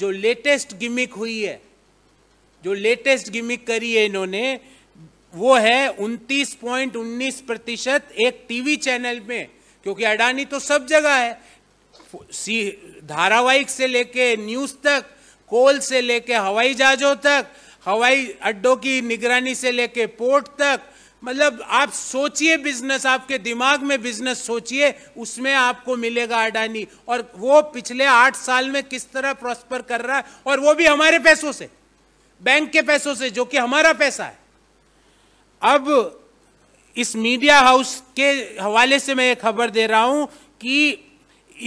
जो latest gimmick हुई है जो लेटेस्ट गिमिक करी है इन्होंने वो है उनतीस पॉइंट उन्नीस प्रतिशत एक टीवी चैनल में क्योंकि अडानी तो सब जगह है सी धारावाहिक से लेके न्यूज तक कोल से लेके हवाई जहाजों तक हवाई अड्डों की निगरानी से लेके पोर्ट तक मतलब आप सोचिए बिजनेस आपके दिमाग में बिजनेस सोचिए उसमें आपको मिलेगा अडानी और वो पिछले आठ साल में किस तरह प्रॉस्पर कर रहा है और वो भी हमारे पैसों से बैंक के पैसों से जो कि हमारा पैसा है अब इस मीडिया हाउस के हवाले से मैं ये खबर दे रहा हूं कि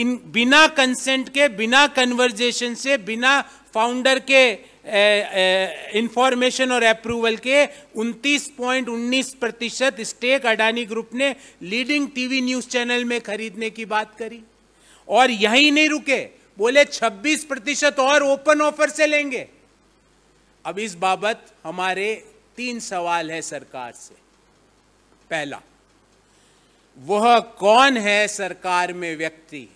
इन बिना कंसेंट के बिना कन्वर्जेशन से बिना फाउंडर के इंफॉर्मेशन और अप्रूवल के 29.19 प्रतिशत स्टेक अडानी ग्रुप ने लीडिंग टीवी न्यूज़ चैनल में खरीदने की बात करी और यही नहीं रुके बोले 26 प्रतिशत और ओपन ऑफर से लेंगे अब इस बाबत हमारे तीन सवाल है सरकार से पहला वह कौन है सरकार में व्यक्ति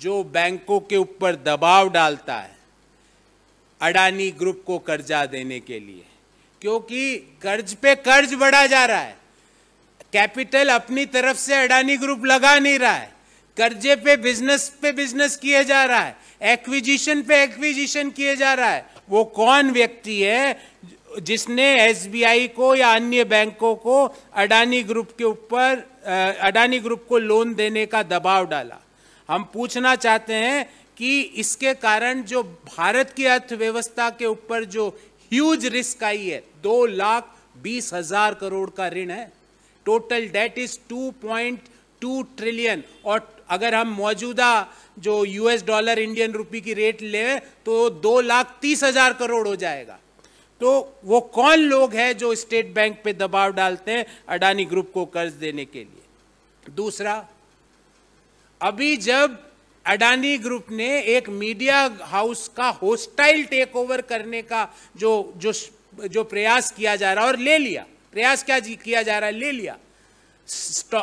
जो बैंकों के ऊपर दबाव डालता है अडानी ग्रुप को कर्जा देने के लिए क्योंकि कर्ज पे कर्ज बढ़ा जा रहा है कैपिटल अपनी तरफ से अडानी ग्रुप लगा नहीं रहा है कर्जे पे बिजनेस पे बिजनेस किए जा रहा है एक्विजिशन पे एक्विजिशन किए जा रहा है वो कौन व्यक्ति है जिसने एसबीआई को या अन्य बैंकों को अडानी ग्रुप के ऊपर अडानी ग्रुप को लोन देने का दबाव डाला हम पूछना चाहते हैं कि इसके कारण जो भारत की अर्थव्यवस्था के ऊपर जो ह्यूज रिस्क आई है दो लाख बीस हजार करोड़ का ऋण है total debt is two point two trillion और अगर हम मौजूदा जो यूएस डॉलर इंडियन रुपी की रेट ले तो दो लाख तीस हजार करोड़ हो जाएगा तो वो कौन लोग हैं जो स्टेट बैंक पे दबाव डालते हैं अडानी ग्रुप को कर्ज देने के लिए दूसरा अभी जब अडानी ग्रुप ने एक मीडिया हाउस का होस्टाइल टेक ओवर करने का जो जो जो प्रयास किया जा रहा है और ले लिया प्रयास क्या किया जा रहा है ले लिया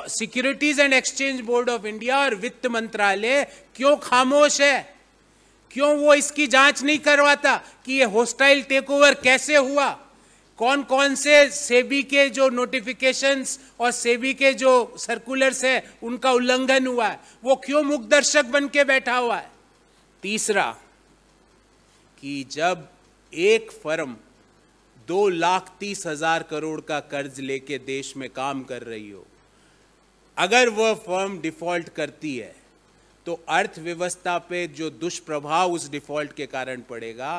securities and exchange board of India और वित्त मंत्रालय क्यों खामोश है क्यों वो इसकी जांच नहीं करवाता कि ये होस्टाइल टेक ओवर कैसे हुआ कौन कौन से सेबी के जो नोटिफिकेशंस और सेबी के जो सर्कुलर्स हैं उनका उल्लंघन हुआ है वो क्यों दर्शक बन के बैठा हुआ है तीसरा कि जब एक फर्म दो लाख तीस हजार करोड़ का कर्ज लेके देश में काम कर रही हो अगर वह फर्म डिफॉल्ट करती है तो अर्थव्यवस्था पे जो दुष्प्रभाव उस डिफॉल्ट के कारण पड़ेगा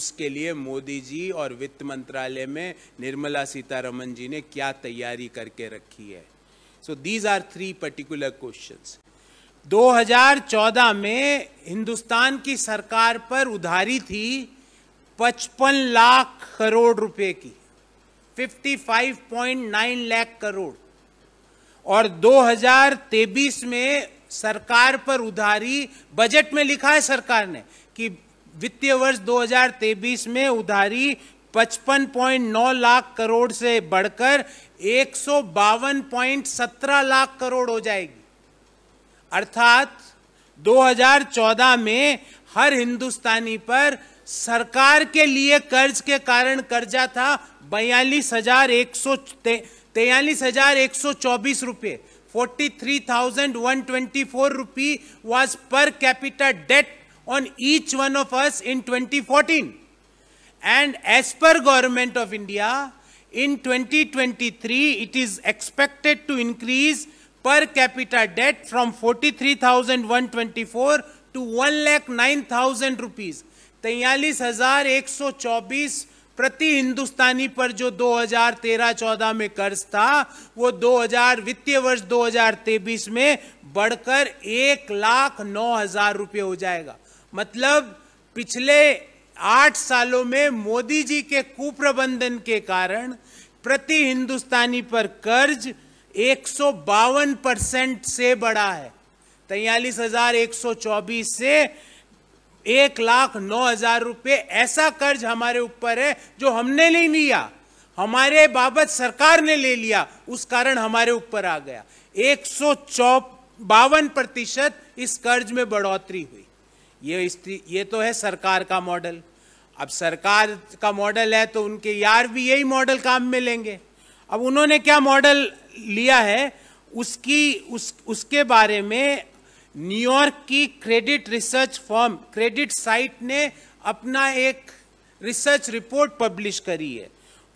उसके लिए मोदी जी और वित्त मंत्रालय में निर्मला सीतारमन जी ने क्या तैयारी करके रखी है so these are three particular questions 2014 में हिंदुस्तान की सरकार पर उधारी थी 55 लाख करोड़ रुपए की 55.9 लाख करोड़ और 2023 में सरकार पर उधारी बजट में लिखा है सरकार ने कि वित्तीय वर्ष 2023 में उधारी 55.9 लाख करोड़ से बढ़कर एक लाख करोड़ हो जाएगी अर्थात 2014 में हर हिंदुस्तानी पर सरकार के लिए कर्ज के कारण कर्जा था बयालीस हजार एक सौ तेयालीस हजार एक सौ चौबीस रुपये 43,124 rupee was per capita debt on each one of us in 2014. And as per Government of India, in 2023, it is expected to increase per capita debt from 43,124 to 1,09,000 rupees. तैयलीस हज़ार एक सौ चौबीस प्रति हिंदुस्तानी पर जो 2013-14 में कर्ज था वो 2000 वित्तीय वर्ष 2023 में बढ़कर एक लाख नौ हजार रुपये हो जाएगा मतलब पिछले आठ सालों में मोदी जी के कुप्रबंधन के कारण प्रति हिंदुस्तानी पर कर्ज एक परसेंट से बढ़ा है तैयलीस हजार एक सौ चौबीस से एक लाख नौ हजार रुपये ऐसा कर्ज हमारे ऊपर है जो हमने नहीं लिया हमारे बाबत सरकार ने ले लिया उस कारण हमारे ऊपर आ गया एक सौ बावन प्रतिशत इस कर्ज में बढ़ोतरी हुई ये ये तो है सरकार का मॉडल अब सरकार का मॉडल है तो उनके यार भी यही मॉडल काम में लेंगे अब उन्होंने क्या मॉडल लिया है उसकी उस उसके बारे में न्यूयॉर्क की credit research firm CreditSights ने अपना एक रिसर्च रिपोर्ट पब्लिश करी है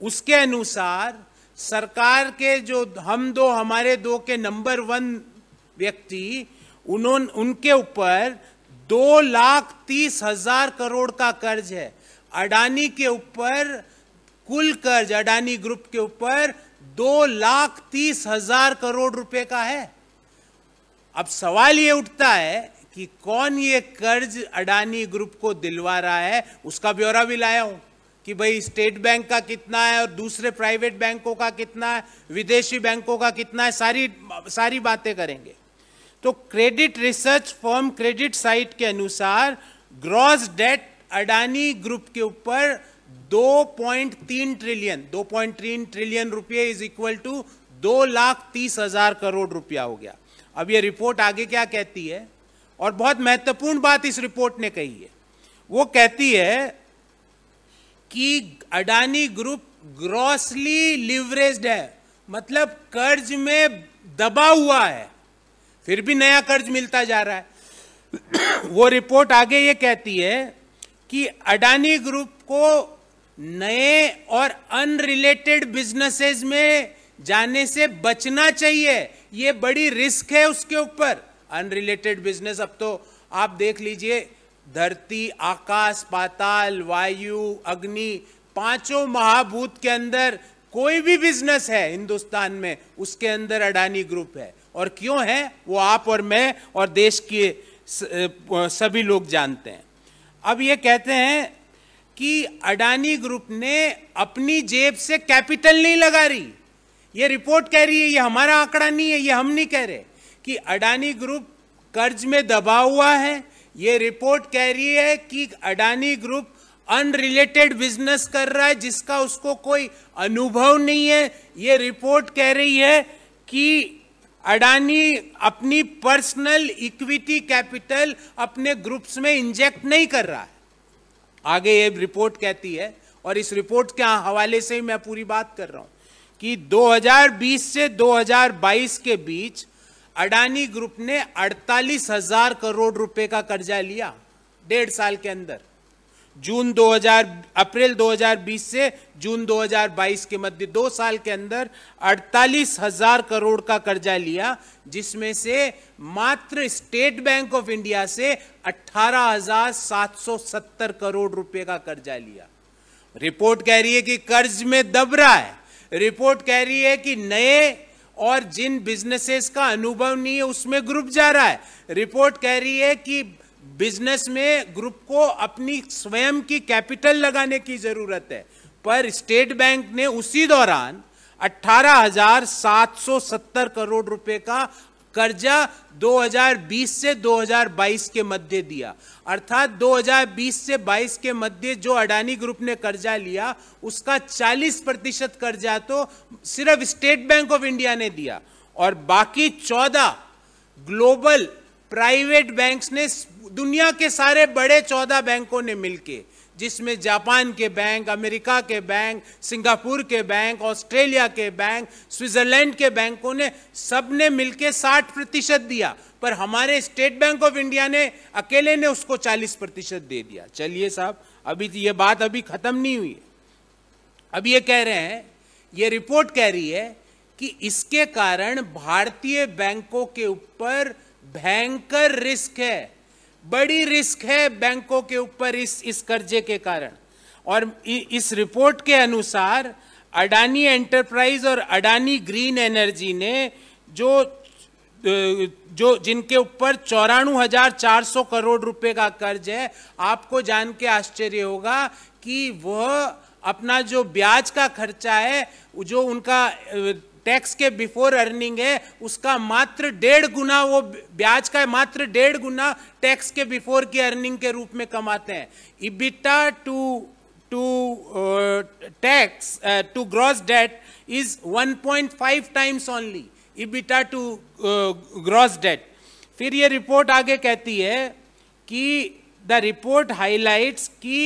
उसके अनुसार सरकार के जो हम दो हमारे दो के नंबर वन व्यक्ति उन्होंने उनके ऊपर दो लाख तीस हजार करोड़ का कर्ज है अडानी के ऊपर कुल कर्ज अडानी ग्रुप के ऊपर दो लाख तीस हजार करोड़ रुपए का है अब सवाल ये उठता है कि कौन ये कर्ज अडानी ग्रुप को दिलवा रहा है उसका ब्यौरा भी लाया हूं कि भाई स्टेट बैंक का कितना है और दूसरे प्राइवेट बैंकों का कितना है विदेशी बैंकों का कितना है सारी सारी बातें करेंगे तो credit research firm CreditSights के अनुसार ग्रॉस डेट अडानी ग्रुप के ऊपर 2.3 ट्रिलियन 2.3 ट्रिलियन रुपये इज इक्वल टू दो लाख तीस हजार करोड़ रुपया हो गया अब ये रिपोर्ट आगे क्या कहती है और बहुत महत्वपूर्ण बात इस रिपोर्ट ने कही है वो कहती है कि अडानी ग्रुप ग्रॉसली लिवरेज्ड है मतलब कर्ज में दबा हुआ है फिर भी नया कर्ज मिलता जा रहा है वो रिपोर्ट आगे ये कहती है कि अडानी ग्रुप को नए और अनरिलेटेड बिजनेसेस में जाने से बचना चाहिए ये बड़ी रिस्क है उसके ऊपर अनरिलेटेड बिजनेस अब तो आप देख लीजिए धरती आकाश पाताल वायु अग्नि पांचों महाभूत के अंदर कोई भी बिजनेस है हिंदुस्तान में उसके अंदर अडानी ग्रुप है और क्यों है वो आप और मैं और देश के सभी लोग जानते हैं अब ये कहते हैं कि अडानी ग्रुप ने अपनी जेब से कैपिटल नहीं लगा रही ये रिपोर्ट कह रही है ये हमारा आंकड़ा नहीं है ये हम नहीं कह रहे कि अडानी ग्रुप कर्ज में दबा हुआ है ये रिपोर्ट कह रही है कि अडानी ग्रुप अनरिलेटेड बिजनेस कर रहा है जिसका उसको कोई अनुभव नहीं है ये रिपोर्ट कह रही है कि अडानी अपनी पर्सनल इक्विटी कैपिटल अपने ग्रुप्स में इंजेक्ट नहीं कर रहा है आगे ये रिपोर्ट कहती है और इस रिपोर्ट के हवाले से ही मैं पूरी बात कर रहा हूं कि 2020 से 2022 के बीच अडानी ग्रुप ने अड़तालीस हजार करोड़ रुपए का कर्जा लिया डेढ़ साल के अंदर जून 2000 अप्रैल 2020 से जून 2022 के मध्य दो साल के अंदर अड़तालीस हजार करोड़ का कर्जा लिया जिसमें से मात्र स्टेट बैंक ऑफ इंडिया से 18,770 करोड़ रुपए का कर्जा लिया रिपोर्ट कह रही है कि कर्ज में दब रहा है रिपोर्ट कह रही है कि नए और जिन बिजनेसेस का अनुभव नहीं है उसमें ग्रुप जा रहा है रिपोर्ट कह रही है कि बिजनेस में ग्रुप को अपनी स्वयं की कैपिटल लगाने की जरूरत है पर स्टेट बैंक ने उसी दौरान 18,770 करोड़ रुपए का कर्जा 2020 से 2022 के मध्य दिया अर्थात 2020 से 22 के मध्य जो अडानी ग्रुप ने कर्जा लिया उसका 40 प्रतिशत कर्जा तो सिर्फ स्टेट बैंक ऑफ इंडिया ने दिया और बाकी 14 ग्लोबल प्राइवेट बैंक्स ने दुनिया के सारे बड़े 14 बैंकों ने मिलकर जिसमें जापान के बैंक अमेरिका के बैंक सिंगापुर के बैंक ऑस्ट्रेलिया के बैंक स्विट्ज़रलैंड के बैंकों ने सब ने मिल साठ प्रतिशत दिया पर हमारे स्टेट बैंक ऑफ इंडिया ने अकेले ने उसको चालीस प्रतिशत दे दिया चलिए साहब अभी तो ये बात अभी ख़त्म नहीं हुई है अब ये कह रहे हैं ये रिपोर्ट कह रही है कि इसके कारण भारतीय बैंकों के ऊपर भयंकर रिस्क है बड़ी रिस्क है बैंकों के ऊपर इस इस कर्जे के कारण और इस रिपोर्ट के अनुसार अडानी एंटरप्राइज और अडानी ग्रीन एनर्जी ने जो जो जिनके ऊपर चौराणु हजार चार सौ करोड़ रुपए का कर्ज है आपको जान के आश्चर्य होगा कि वह अपना जो ब्याज का खर्चा है जो उनका टैक्स के बिफोर अर्निंग है उसका मात्र डेढ़ गुना वो ब्याज का मात्र डेढ़ गुना टैक्स के बिफोर की अर्निंग के रूप में कमाते हैं EBITDA to to tax to gross debt is 1.5 times only EBITDA to gross debt फिर ये रिपोर्ट आगे कहती है कि द रिपोर्ट हाईलाइट्स कि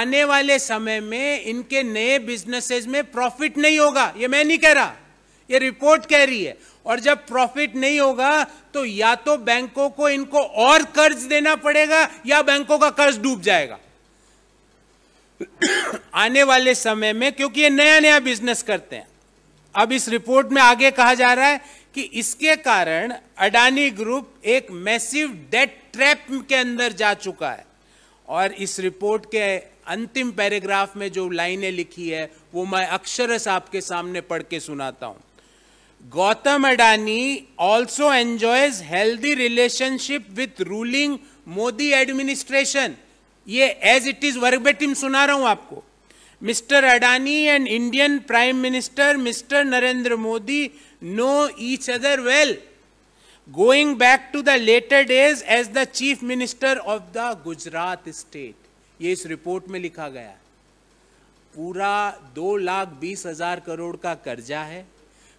आने वाले समय में इनके नए बिजनेसेस में प्रॉफिट नहीं होगा ये मैं नहीं कह रहा ये रिपोर्ट कह रही है और जब प्रॉफिट नहीं होगा तो या तो बैंकों को इनको और कर्ज देना पड़ेगा या बैंकों का कर्ज डूब जाएगा आने वाले समय में क्योंकि ये नया नया बिजनेस करते हैं अब इस रिपोर्ट में आगे कहा जा रहा है कि इसके कारण अडानी ग्रुप एक मैसिव डेट ट्रैप के अंदर जा चुका है और इस रिपोर्ट के अंतिम पैराग्राफ में जो लाइनें लिखी है वो मैं अक्षरस आपके सामने पढ़ के सुनाता हूं Gautam Adani also enjoys healthy relationship with ruling Modi administration ये एज इट इज वर्बेटिम सुना रहा हूं आपको mister Adani and Indian prime minister mister Narendra Modi know each other well going back to the latter days as the chief minister of the Gujarat state ये इस report में लिखा गया पूरा दो लाख बीस हजार करोड़ का कर्जा है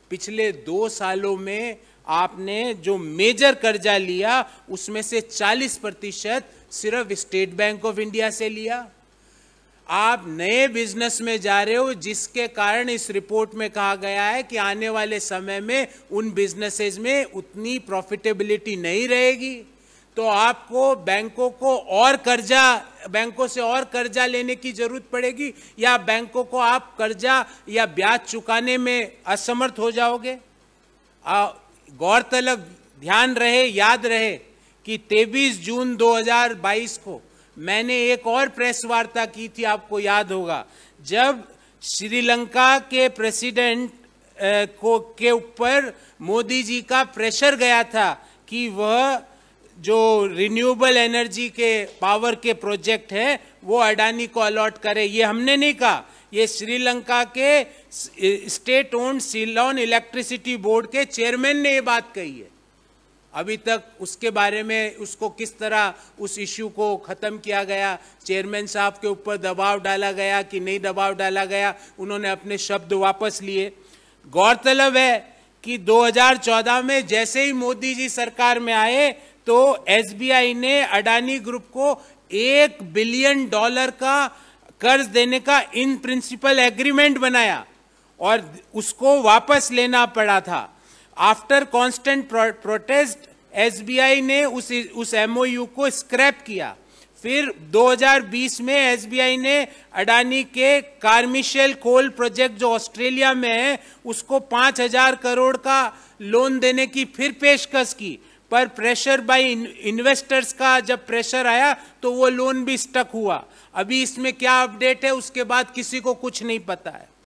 पिछले दो सालों में आपने जो मेजर कर्जा लिया उसमें से 40 प्रतिशत सिर्फ स्टेट बैंक ऑफ इंडिया से लिया आप नए बिजनेस में जा रहे हो जिसके कारण इस रिपोर्ट में कहा गया है कि आने वाले समय में उन बिजनेसेस में उतनी प्रॉफिटेबिलिटी नहीं रहेगी तो आपको बैंकों को और कर्जा बैंकों से और कर्जा लेने की जरूरत पड़ेगी या बैंकों को आप कर्जा या ब्याज चुकाने में असमर्थ हो जाओगे गौरतलब ध्यान रहे याद रहे कि 23 जून 2022 को मैंने एक और प्रेस वार्ता की थी आपको याद होगा जब श्रीलंका के प्रेसिडेंट को के ऊपर मोदी जी का प्रेशर गया था कि वह जो रिन्यूएबल एनर्जी के पावर के प्रोजेक्ट हैं वो अडानी को अलॉट करे ये हमने नहीं कहा ये श्रीलंका के state owned Ceylon electricity board के चेयरमैन ने ये बात कही है अभी तक उसके बारे में उसको किस तरह उस इश्यू को ख़त्म किया गया चेयरमैन साहब के ऊपर दबाव डाला गया कि नहीं दबाव डाला गया उन्होंने अपने शब्द वापस लिए गौरतलब है कि 2014 में जैसे ही मोदी जी सरकार में आए तो एसबीआई ने अडानी ग्रुप को एक बिलियन डॉलर का कर्ज देने का इन प्रिंसिपल एग्रीमेंट बनाया और उसको वापस लेना पड़ा था आफ्टर कांस्टेंट प्रोटेस्ट एसबीआई ने उस उस एमओयू को स्क्रैप किया फिर 2020 में एसबीआई ने अडानी के कार्मिशेल कोल प्रोजेक्ट जो ऑस्ट्रेलिया में है उसको 5000 करोड़ का लोन देने की फिर पेशकश की पर प्रेशर बाय इन्वेस्टर्स का जब प्रेशर आया तो वो लोन भी स्टक हुआ अभी इसमें क्या अपडेट है उसके बाद किसी को कुछ नहीं पता है